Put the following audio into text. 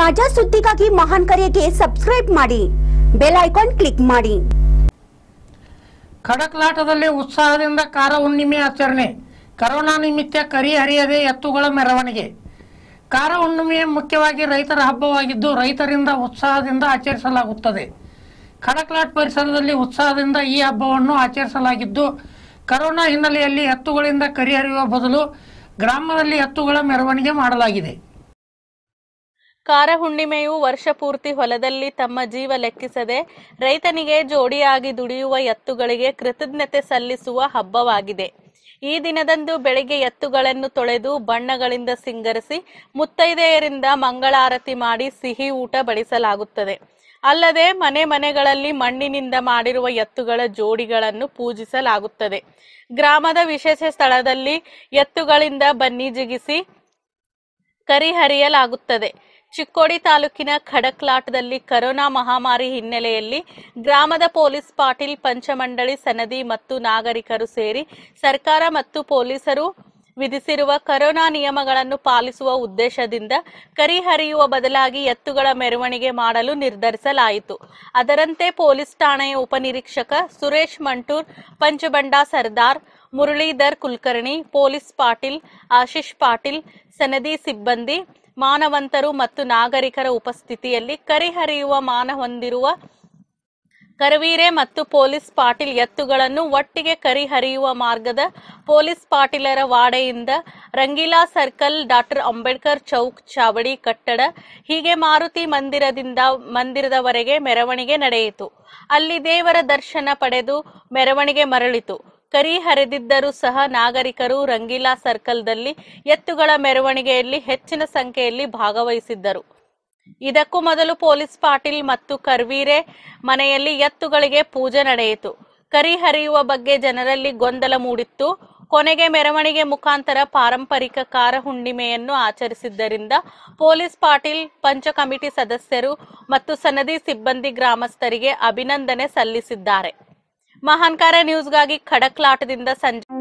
ತಾಜಾ ಸುದ್ದಿಗಾಗಿ ಮಹಾನ್ ಕರೆಗೆ ಸಬ್ಸ್ಕ್ರೈಬ್ ಮಾಡಿ ಬೆಲ್ ಐಕಾನ್ ಕ್ಲಿಕ್ ಮಾಡಿ ಖಡಕ್ಲಾಟದಲ್ಲಿ ಉತ್ಸಾಹದಿಂದ ಕಾರ ಹುಣ್ಣಿಮೆ ಆಚರಣೆ ಕರೋನಾ ನಿಮಿತ್ತ ಕರಿ ಹರಿಯದೆ ಎತ್ತುಗಳ ಮೆರವಣಿಗೆ ಕಾರ ಹುಣ್ಣಿಮೆ ಮುಖ್ಯವಾಗಿ ರೈತರ ಹಬ್ಬವಾಗಿದ್ದು ರೈತರಿಂದ ಉತ್ಸಾಹದಿಂದ ಆಚರಿಸಲಾಗುತ್ತದೆ ಖಡಕ್ಲಾಟ್ ಪರಿಸರದಲ್ಲಿ ಉತ್ಸಾಹದಿಂದ ಈ ಹಬ್ಬವನ್ನು ಆಚರಿಸಲಾಗಿದ್ದು ಕರೋನಾ ಹಿನ್ನೆಲೆಯಲ್ಲಿ ಎತ್ತುಗಳಿಂದ ಕರಿ ಹರಿಯುವ ಬದಲು ಗ್ರಾಮದಲ್ಲಿ ಎತ್ತುಗಳ ಮೆರವಣಿಗೆ ಮಾಡಲಾಗಿದೆ ಕಾರ ಹುಣ್ಣಿಮೆಯು ವರ್ಷ ಪೂರ್ತಿ ಹೊಲದಲ್ಲಿ ತಮ್ಮ ಜೀವ ಲೆಕ್ಕಿಸದೆ ರೈತನಿಗೆ ಜೋಡಿಯಾಗಿ ದುಡಿಯುವ ಎತ್ತುಗಳಿಗೆ ಕೃತಜ್ಞತೆ ಸಲ್ಲಿಸುವ ಹಬ್ಬವಾಗಿದೆ ಈ ದಿನದಂದು ಬೆಳಿಗ್ಗೆ ಎತ್ತುಗಳನ್ನು ತೊಳೆದು ಬಣ್ಣಗಳಿಂದ ಸಿಂಗರಿಸಿ ಮುತ್ತೈದೆಯರಿಂದ ಮಂಗಳಾರತಿ ಮಾಡಿ ಸಿಹಿ ಊಟ ಬಡಿಸಲಾಗುತ್ತದೆ ಅಲ್ಲದೆ ಮನೆ ಮನೆಗಳಲ್ಲಿ ಮಣ್ಣಿನಿಂದ ಮಾಡಿರುವ ಎತ್ತುಗಳ ಜೋಡಿಗಳನ್ನು ಪೂಜಿಸಲಾಗುತ್ತದೆ ಗ್ರಾಮದ ವಿಶೇಷ ಸ್ಥಳದಲ್ಲಿ ಎತ್ತುಗಳಿಂದ ಬನ್ನಿ ಜಿಗಿಸಿ ಕರಿಹರಿಯಲಾಗುತ್ತದೆ ಚಿಕ್ಕೋಡಿ ತಾಲೂಕಿನ ಖಡಕ್ಲಾಟದಲ್ಲಿ ಕರೋನಾ ಮಹಾಮಾರಿ ಹಿನ್ನೆಲೆಯಲ್ಲಿ ಗ್ರಾಮದ ಪೊಲೀಸ್ ಪಾಟೀಲ್ ಪಂಚಮಂಡಳಿ ಸನದಿ ಮತ್ತು ನಾಗರಿಕರು ಸೇರಿ ಸರ್ಕಾರ ಮತ್ತು ಪೊಲೀಸರು ವಿಧಿಸಿರುವ ಕರೋನಾ ನಿಯಮಗಳನ್ನು ಪಾಲಿಸುವ ಉದ್ದೇಶದಿಂದ ಕರಿ ಹರಿಯುವ ಬದಲಾಗಿ ಎತ್ತುಗಳ ಮೆರವಣಿಗೆ ಮಾಡಲು ನಿರ್ಧರಿಸಲಾಯಿತು ಅದರಂತೆ ಪೊಲೀಸ್ ಠಾಣೆಯ ಉಪನಿರೀಕ್ಷಕ ಸುರೇಶ್ ಮಂಟೂರ್ ಪಂಚಬಂಡ ಸರ್ದಾರ್ ಮುರಳೀಧರ್ ಕುಲಕರ್ಣಿ ಪೊಲೀಸ್ ಪಾಟೀಲ್ ಆಶೀಶ್ ಪಾಟೀಲ್ ಸನದಿ ಸಿಬ್ಬಂದಿ ಮಾನವಂತರು ಮತ್ತು ನಾಗರಿಕರ ಉಪಸ್ಥಿತಿಯಲ್ಲಿ ಕರಿಹರಿಯುವ ಮಾನ ಹೊಂದಿರುವ ಕರವೀರೆ ಮತ್ತು ಪೊಲೀಸ್ ಪಾಟೀಲ್ ಎತ್ತುಗಳನ್ನು ಒಟ್ಟಿಗೆ ಕರಿಹರಿಯುವ ಮಾರ್ಗದ ಪೊಲೀಸ್ ಪಾಟೀಲರ ವಾಡೆಯಿಂದ ರಂಗೀಲಾ ಸರ್ಕಲ್ ಡಾಕ್ಟರ್ ಅಂಬೇಡ್ಕರ್ ಚೌಕ್ ಚಾವಡಿ ಕಟ್ಟಡ ಹೀಗೆ ಮಾರುತಿ ಮಂದಿರದಿಂದ ಮಂದಿರದವರೆಗೆ ಮೆರವಣಿಗೆ ನಡೆಯಿತು ಅಲ್ಲಿ ದೇವರ ದರ್ಶನ ಪಡೆದು ಮೆರವಣಿಗೆ ಮರಳಿತು ಕರಿ ಹರಿದಿದ್ದರೂ ಸಹ ನಾಗರಿಕರು ರಂಗೀಲಾ ಸರ್ಕಲ್ದಲ್ಲಿ ಎತ್ತುಗಳ ಮೆರವಣಿಗೆಯಲ್ಲಿ ಹೆಚ್ಚಿನ ಸಂಖ್ಯೆಯಲ್ಲಿ ಭಾಗವಹಿಸಿದ್ದರು ಇದಕ್ಕೂ ಮೊದಲು ಪೊಲೀಸ್ ಪಾಟೀಲ್ ಮತ್ತು ಕರ್ವೀರೆ ಮನೆಯಲ್ಲಿ ಎತ್ತುಗಳಿಗೆ ಪೂಜೆ ನಡೆಯಿತು ಕರಿ ಹರಿಯುವ ಬಗ್ಗೆ ಜನರಲ್ಲಿ ಗೊಂದಲ ಮೂಡಿತ್ತು ಕೊನೆಗೆ ಮೆರವಣಿಗೆ ಮುಖಾಂತರ ಪಾರಂಪರಿಕ ಕಾರ ಹುಣ್ಣಿಮೆಯನ್ನು ಆಚರಿಸಿದ್ದರಿಂದ ಪೊಲೀಸ್ ಪಾಟೀಲ್ ಪಂಚ ಕಮಿಟಿ ಸದಸ್ಯರು ಮತ್ತು ಸನದಿ ಸಿಬ್ಬಂದಿ ಗ್ರಾಮಸ್ಥರಿಗೆ ಅಭಿನಂದನೆ ಸಲ್ಲಿಸಿದ್ದಾರೆ ಮಹಾನ್ ಕಾರ್ಯ ನ್ಯೂಸ್ಗಾಗಿ ಖಡಕ್ಲಾಟದಿಂದ ಸಂಜೆ